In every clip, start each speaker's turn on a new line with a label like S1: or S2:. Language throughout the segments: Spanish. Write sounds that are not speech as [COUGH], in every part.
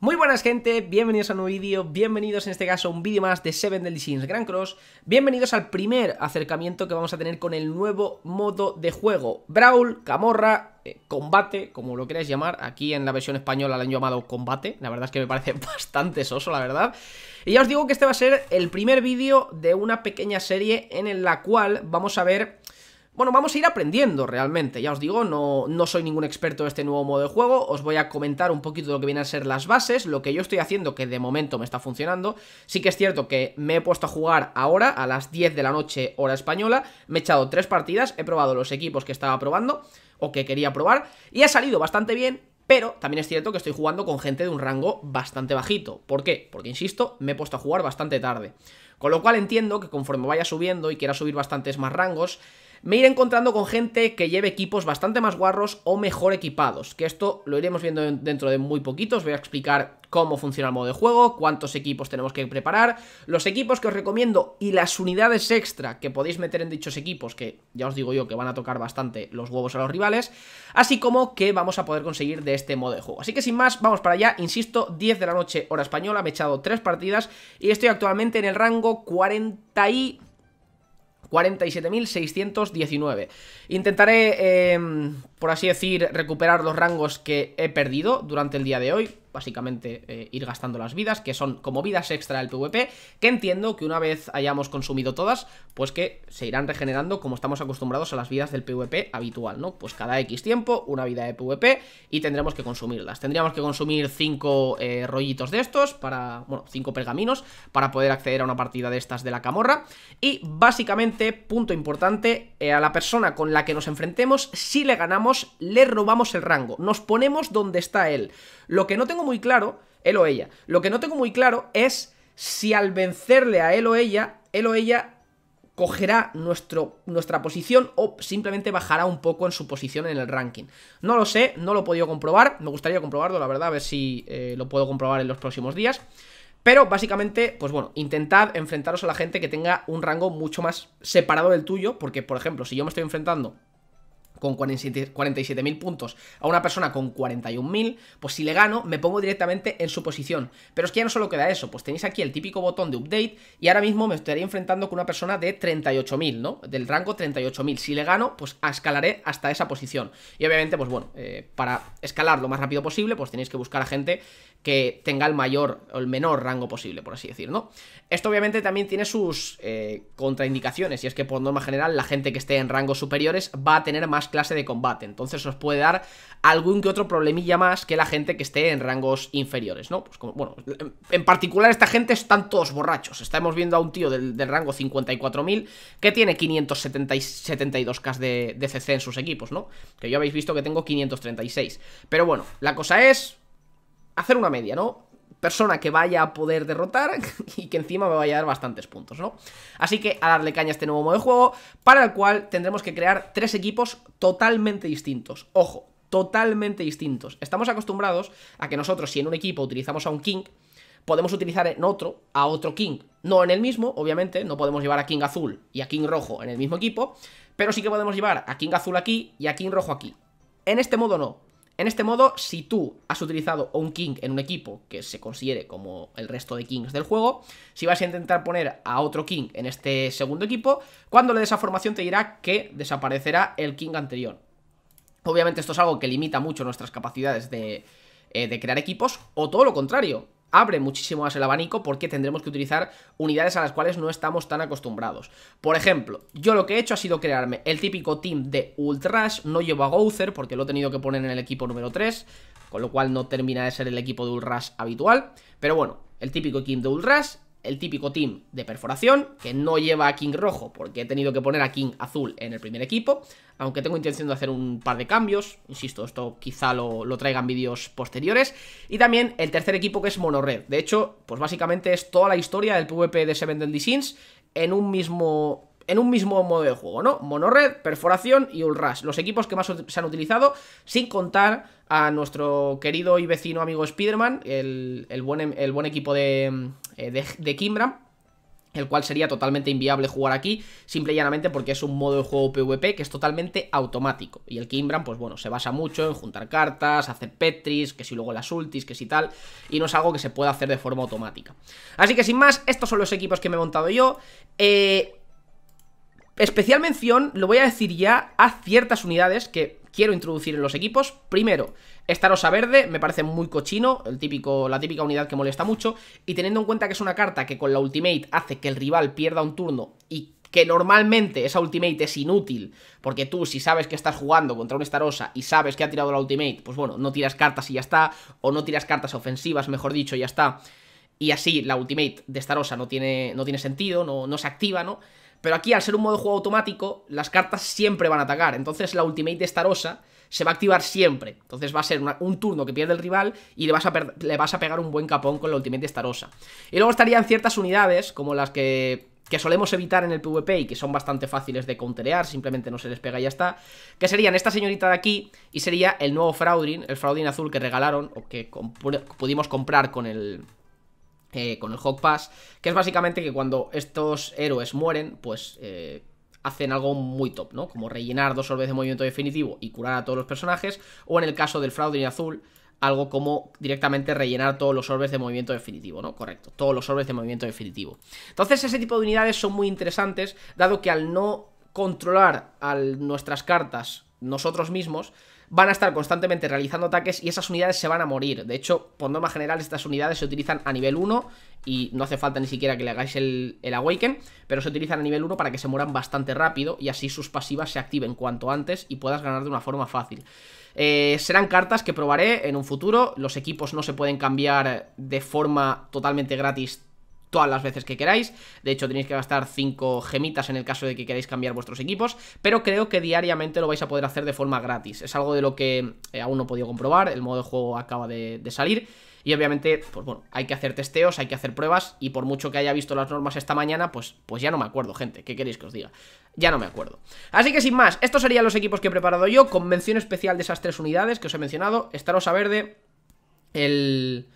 S1: Muy buenas gente, bienvenidos a un nuevo vídeo, bienvenidos en este caso a un vídeo más de Seven Deadly Sins Grand Cross, bienvenidos al primer acercamiento que vamos a tener con el nuevo modo de juego, Brawl, Camorra, eh, combate, como lo queráis llamar, aquí en la versión española lo han llamado combate, la verdad es que me parece [LAUGHS] bastante soso, la verdad. Y ya os digo que este va a ser el primer vídeo de una pequeña serie en la cual vamos a ver bueno, vamos a ir aprendiendo realmente, ya os digo, no, no soy ningún experto de este nuevo modo de juego, os voy a comentar un poquito de lo que vienen a ser las bases, lo que yo estoy haciendo que de momento me está funcionando, sí que es cierto que me he puesto a jugar ahora a las 10 de la noche hora española, me he echado tres partidas, he probado los equipos que estaba probando o que quería probar y ha salido bastante bien, pero también es cierto que estoy jugando con gente de un rango bastante bajito. ¿Por qué? Porque, insisto, me he puesto a jugar bastante tarde. Con lo cual entiendo que conforme vaya subiendo y quiera subir bastantes más rangos, me iré encontrando con gente que lleve equipos bastante más guarros o mejor equipados, que esto lo iremos viendo dentro de muy poquito, os voy a explicar cómo funciona el modo de juego, cuántos equipos tenemos que preparar, los equipos que os recomiendo y las unidades extra que podéis meter en dichos equipos, que ya os digo yo que van a tocar bastante los huevos a los rivales, así como que vamos a poder conseguir de este modo de juego. Así que sin más, vamos para allá, insisto, 10 de la noche hora española, me he echado 3 partidas y estoy actualmente en el rango 40 y... 47.619. Intentaré, em, por así decir, recuperar los rangos que he perdido durante el día de hoy básicamente eh, ir gastando las vidas, que son como vidas extra del PvP, que entiendo que una vez hayamos consumido todas, pues que se irán regenerando como estamos acostumbrados a las vidas del PvP habitual, ¿no? Pues cada X tiempo una vida de PvP y tendremos que consumirlas. Tendríamos que consumir 5 eh, rollitos de estos para, bueno, 5 pergaminos para poder acceder a una partida de estas de la camorra y básicamente, punto importante, eh, a la persona con la que nos enfrentemos, si le ganamos, le robamos el rango, nos ponemos donde está él. Lo que no tengo muy claro, él o ella, lo que no tengo muy claro es si al vencerle a él o ella, él o ella cogerá nuestro, nuestra posición o simplemente bajará un poco en su posición en el ranking. No lo sé, no lo he podido comprobar, me gustaría comprobarlo, la verdad, a ver si eh, lo puedo comprobar en los próximos días. Pero básicamente, pues bueno, intentad enfrentaros a la gente que tenga un rango mucho más separado del tuyo, porque por ejemplo, si yo me estoy enfrentando con 47.000 puntos a una persona con 41.000, pues si le gano, me pongo directamente en su posición. Pero es que ya no solo queda eso, pues tenéis aquí el típico botón de update y ahora mismo me estaría enfrentando con una persona de 38.000, ¿no? Del rango 38.000. Si le gano, pues escalaré hasta esa posición. Y obviamente, pues bueno, eh, para escalar lo más rápido posible, pues tenéis que buscar a gente que tenga el mayor o el menor rango posible, por así decir, ¿no? Esto obviamente también tiene sus eh, contraindicaciones y es que por norma general la gente que esté en rangos superiores va a tener más clase de combate, entonces os puede dar algún que otro problemilla más que la gente que esté en rangos inferiores, ¿no? Pues como, bueno, en particular esta gente están todos borrachos, estamos viendo a un tío del, rango 54.000 que tiene 572k de, de CC en sus equipos, ¿no? Que yo habéis visto que tengo 536, pero bueno, la cosa es hacer una media, ¿no? persona que vaya a poder derrotar [LAUGHS] y que encima me vaya a dar bastantes puntos, ¿no? Así que a darle caña a este nuevo modo de juego, para el cual tendremos que crear tres equipos totalmente distintos. Ojo, totalmente distintos. Estamos acostumbrados a que nosotros, si en un equipo utilizamos a un King, podemos utilizar en otro a otro King. No en el mismo, obviamente, no podemos llevar a King azul y a King rojo en el mismo equipo, pero sí que podemos llevar a King azul aquí y a King rojo aquí. En este modo no, en este modo, si tú has utilizado un king en un equipo que se considere como el resto de kings del juego, si vas a intentar poner a otro king en este segundo equipo, cuando le des a formación te dirá que desaparecerá el king anterior. Obviamente esto es algo que limita mucho nuestras capacidades de eh, crear equipos, o todo lo contrario, abre muchísimo más el abanico porque tendremos que utilizar unidades a las cuales no estamos tan acostumbrados. Por ejemplo, yo lo que he hecho ha sido crearme el típico team de Ultrash, no llevo a Gouther porque lo he tenido que poner en el equipo número 3, con lo cual no termina de ser el equipo de Ultrash habitual, pero bueno, el típico team de Ultrash el típico team de perforación, que no lleva a King rojo porque he tenido que poner a King azul en el primer equipo, aunque tengo intención de hacer un par de cambios, insisto, esto quizá lo, traigan vídeos posteriores, y también el tercer equipo que es red de hecho, pues básicamente es toda la historia del PvP de Seven Deadly Sins en un mismo en un mismo modo de juego, ¿no? Monorred, perforación y Ulrash. los equipos que más se han utilizado, sin contar a nuestro querido y vecino amigo Spiderman, el, el, buen, em, el buen equipo de, mm, eh, de, el cual sería totalmente inviable jugar aquí, simple y llanamente porque es un modo de juego PvP que es totalmente automático. Y el Kimbran, pues bueno, se basa mucho en juntar cartas, hacer Petris, que si luego las ultis, que si tal, y no es algo que se pueda hacer de forma automática. Así que sin más, estos son los equipos que me he montado yo. Eh, Especial mención, lo voy a decir ya, a ciertas unidades que quiero introducir en los equipos. Primero, Starosa Verde, me parece muy cochino, el típico, la típica unidad que molesta mucho. Y teniendo en cuenta que es una carta que con la ultimate hace que el rival pierda un turno y que normalmente esa ultimate es inútil, porque tú si sabes que estás jugando contra una Starosa y sabes que ha tirado la ultimate, pues bueno, no tiras cartas y ya está, o no tiras cartas ofensivas, mejor dicho, y ya está. Y así la ultimate de Starosa no tiene, no tiene sentido, no, no se activa, ¿no? Pero aquí, al ser un modo de juego automático, las cartas siempre van a atacar. Entonces la ultimate de Starosa se va a activar siempre. Entonces va a ser un turno que pierde el rival y le vas, a le vas a pegar un buen capón con la ultimate de Starosa. Y luego estarían ciertas unidades, como las que que solemos evitar en el PvP y que son bastante fáciles de counterear, simplemente no se les pega y ya está, que serían esta señorita de aquí y sería el nuevo Fraudrin, el Fraudrin azul que regalaron o que pudimos comprar con el, con el Hawk Pass, que es básicamente que cuando estos héroes mueren, pues eh, hacen algo muy top, ¿no? Como rellenar dos orbes de movimiento definitivo y curar a todos los personajes, o en el caso del Fraudrin Azul, algo como directamente rellenar todos los orbes de movimiento definitivo, ¿no? Correcto, todos los orbes de movimiento definitivo. Entonces ese tipo de unidades son muy interesantes, dado que al no controlar a nuestras cartas nosotros mismos, van a estar constantemente realizando ataques y esas unidades se van a morir. De hecho, por norma general, estas unidades se utilizan a nivel 1 y no hace falta ni siquiera que le hagáis el, Awaken, pero se utilizan a nivel 1 para que se mueran bastante rápido y así sus pasivas se activen cuanto antes y puedas ganar de una forma fácil. Eh, serán cartas que probaré en un futuro, los equipos no se pueden cambiar de forma totalmente gratis todas las veces que queráis. De hecho, tenéis que gastar 5 gemitas en el caso de que queráis cambiar vuestros equipos, pero creo que diariamente lo vais a poder hacer de forma gratis. Es algo de lo que eh, aún no he podido comprobar, el modo de juego acaba de, salir. Y obviamente, pues bueno, hay que hacer testeos, hay que hacer pruebas y por mucho que haya visto las normas esta mañana, pues, pues ya no me acuerdo, gente, ¿qué queréis que os diga? Ya no me acuerdo. Así que sin más, estos serían los equipos que he preparado yo, con mención especial de esas tres unidades que os he mencionado, Estarosa Verde, el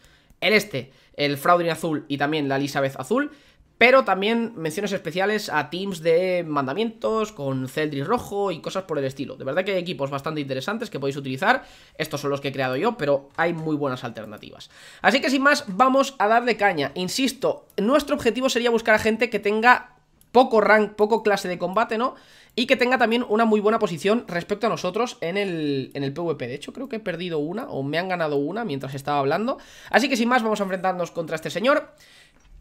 S1: el este, el Fraudrin azul y también la Elizabeth azul. Pero también menciones especiales a teams de mandamientos con Celdris rojo y cosas por el estilo. De verdad que hay equipos bastante interesantes que podéis utilizar. Estos son los que he creado yo, pero hay muy buenas alternativas. Así que sin más, vamos a dar de caña. Insisto, nuestro objetivo sería buscar a gente que tenga poco rank, poco clase de combate, ¿no? Y que tenga también una muy buena posición respecto a nosotros en el, en el PvP. De hecho, creo que he perdido una o me han ganado una mientras estaba hablando. Así que sin más, vamos a enfrentarnos contra este señor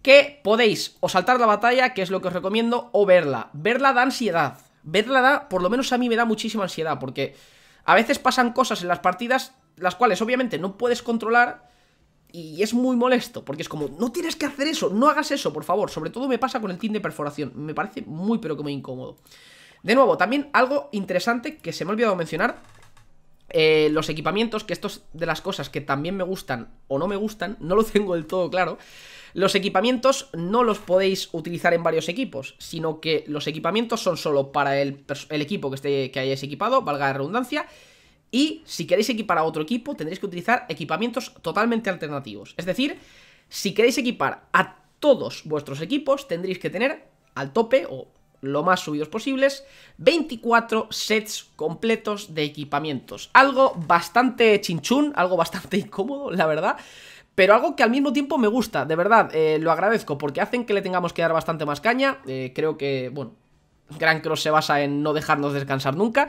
S1: que podéis o saltar la batalla, que es lo que os recomiendo, o verla. Verla da ansiedad. Verla da, por lo menos a mí me da muchísima ansiedad, porque a veces pasan cosas en las partidas las cuales obviamente no puedes controlar, y es muy molesto, porque es como, no tienes que hacer eso, no hagas eso, por favor. Sobre todo me pasa con el tin de perforación, me parece muy pero que muy incómodo. De nuevo, también algo interesante que se me ha olvidado mencionar, eh, los equipamientos, que estos de las cosas que también me gustan o no me gustan, no lo [LAUGHS] tengo del todo claro. Los equipamientos no los podéis utilizar en varios equipos, sino que los equipamientos son solo para el, el equipo que, esté, que hayáis equipado, valga la redundancia, y si queréis equipar a otro equipo, tendréis que utilizar equipamientos totalmente alternativos. Es decir, si queréis equipar a todos vuestros equipos, tendréis que tener al tope o lo más subidos posibles, 24 sets completos de equipamientos. Algo bastante chinchún, algo bastante [LAUGHS] incómodo, la verdad. Pero algo que al mismo tiempo me gusta, de verdad, eh, lo agradezco, porque hacen que le tengamos que dar bastante más caña. Eh, creo que, bueno, Gran Cross se basa en no dejarnos descansar nunca.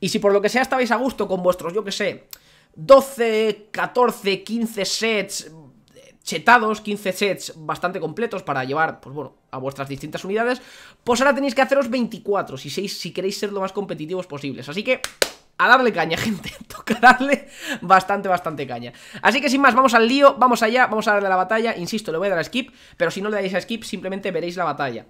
S1: Y si por lo que sea estabais a gusto con vuestros, yo que sé, 12, 14, 15 sets eh, chetados, 15 sets bastante completos para llevar, pues bueno, a vuestras distintas unidades, pues ahora tenéis que haceros 24 si, seis, si queréis ser lo más competitivos posibles. Así que a darle caña, [LAUGHS] gente. Toca darle bastante, bastante caña. Así que sin más, vamos al lío, vamos allá, vamos a darle la batalla. Insisto, le voy a dar a skip, pero si no le dais a skip, simplemente veréis la batalla.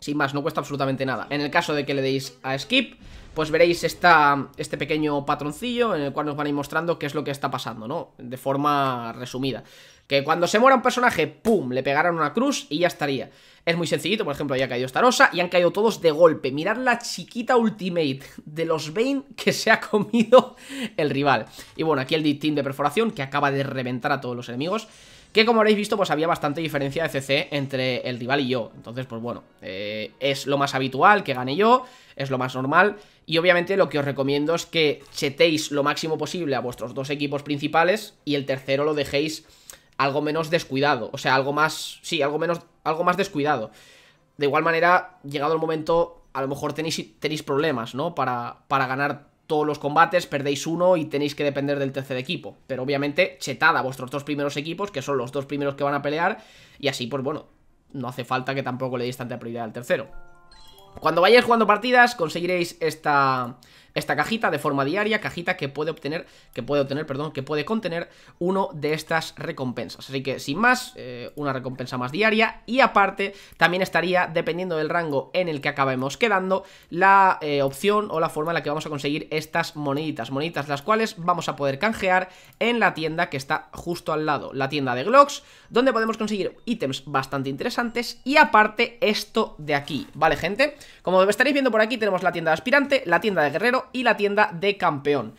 S1: Sin más, no cuesta absolutamente nada En el caso de que le deis a skip Pues veréis este pequeño patroncillo En el cual nos van a ir mostrando qué es lo que está pasando, ¿no? De forma resumida Que cuando se muera un personaje, ¡pum! Le pegaran una cruz y ya estaría Es muy sencillito, por ejemplo, ya ha caído rosa Y han caído todos de golpe Mirad la chiquita ultimate de los Bane Que se ha comido el rival Y bueno, aquí el team de perforación Que acaba de reventar a todos los enemigos que como habréis visto pues había bastante diferencia de CC entre el rival y yo. Entonces pues bueno, eh, es lo más habitual que gane yo, es lo más normal y obviamente lo que os recomiendo es que chetéis lo máximo posible a vuestros dos equipos principales y el tercero lo dejéis algo menos descuidado, o sea, algo más, sí, algo menos, algo más descuidado. De igual manera, llegado el momento, a lo mejor tenéis, tenéis problemas, ¿no? Para, para ganar todos los combates, perdéis uno y tenéis que depender del tercer equipo. Pero obviamente, chetad a vuestros dos primeros equipos, que son los dos primeros que van a pelear, y así, pues bueno, no hace falta que tampoco le deis tanta prioridad al tercero. Cuando vayáis jugando partidas, conseguiréis esta, esta cajita de forma diaria, cajita que puede obtener, que puede obtener, perdón, que puede contener uno de estas recompensas. Así que sin más, eh, una recompensa más diaria y aparte también estaría, dependiendo del rango en el que acabemos quedando, la eh, opción o la forma en la que vamos a conseguir estas moneditas, moneditas las cuales vamos a poder canjear en la tienda que está justo al lado, la tienda de Glocks, donde podemos conseguir ítems bastante interesantes y aparte esto de aquí, ¿vale gente? Como estaréis viendo por aquí tenemos la tienda de aspirante, la tienda de guerrero, y la tienda de Campeón.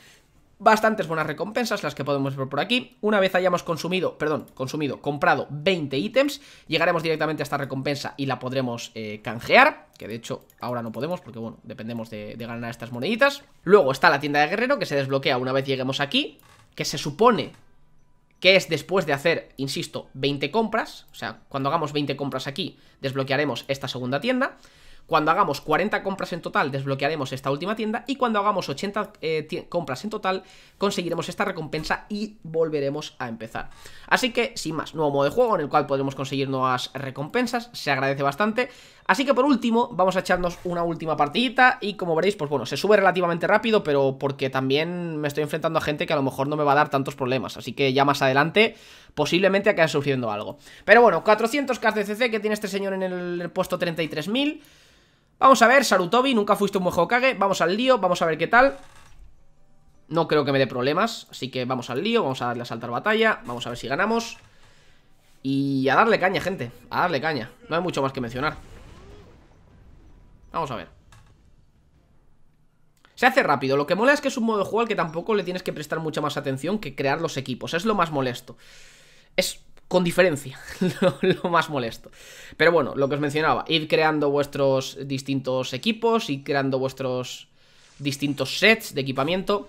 S1: Bastantes buenas recompensas las que podemos ver por aquí. Una vez hayamos consumido, perdón, consumido, comprado 20 ítems, llegaremos directamente a esta recompensa y la podremos eh, canjear que de hecho ahora no podemos porque bueno, dependemos de, de, ganar estas moneditas. Luego está la tienda de guerrero que se desbloquea una vez lleguemos aquí, que se supone que es después de hacer, insisto, 20 compras, o sea, cuando hagamos 20 compras aquí, desbloquearemos esta segunda tienda. Cuando hagamos 40 compras en total desbloquearemos esta última tienda y cuando hagamos 80 eh, compras en total conseguiremos esta recompensa y volveremos a empezar. Así que sin más, nuevo modo de juego en el cual podremos conseguir nuevas recompensas, se agradece bastante. Así que por último vamos a echarnos una última partidita y como veréis pues bueno, se sube relativamente rápido pero porque también me estoy enfrentando a gente que a lo mejor no me va a dar tantos problemas, así que ya más adelante posiblemente acabe sufriendo algo. Pero bueno, 400k de CC que tiene este señor en el puesto 33.000... Vamos a ver, Sarutobi, nunca fuiste un buen Hokage Vamos al lío, vamos a ver qué tal No creo que me dé problemas Así que vamos al lío, vamos a darle a saltar batalla Vamos a ver si ganamos Y a darle caña, gente, a darle caña No hay mucho más que mencionar Vamos a ver se hace rápido, lo que mola es que es un modo de juego al que tampoco le tienes que prestar mucha más atención que crear los equipos, es lo más molesto. Es con diferencia, [LAUGHS] lo, más molesto. Pero bueno, lo que os mencionaba, Ir creando vuestros distintos equipos, y creando vuestros distintos sets de equipamiento,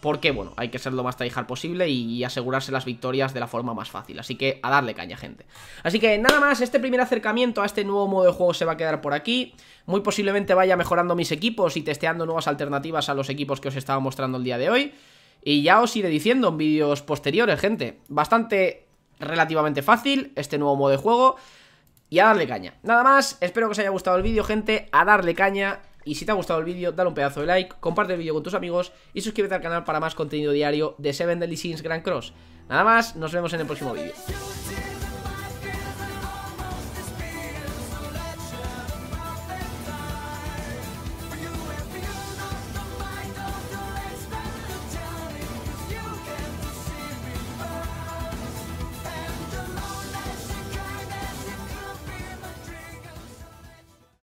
S1: porque bueno, hay que ser lo más tryhard posible y asegurarse las victorias de la forma más fácil, así que a darle caña, gente. Así que nada más, este primer acercamiento a este nuevo modo de juego se va a quedar por aquí, muy posiblemente vaya mejorando mis equipos y testeando nuevas alternativas a los equipos que os estaba mostrando el día de hoy, y ya os iré diciendo en vídeos posteriores, gente. Bastante relativamente fácil este nuevo modo de juego y a darle caña. Nada más, espero que os haya gustado el vídeo, gente, a darle caña. Y si te ha gustado el vídeo, dale un pedazo de like, comparte el vídeo con tus amigos y suscríbete al canal para más contenido diario de Seven Deadly Sins Grand Cross. Nada más, nos vemos en el próximo vídeo.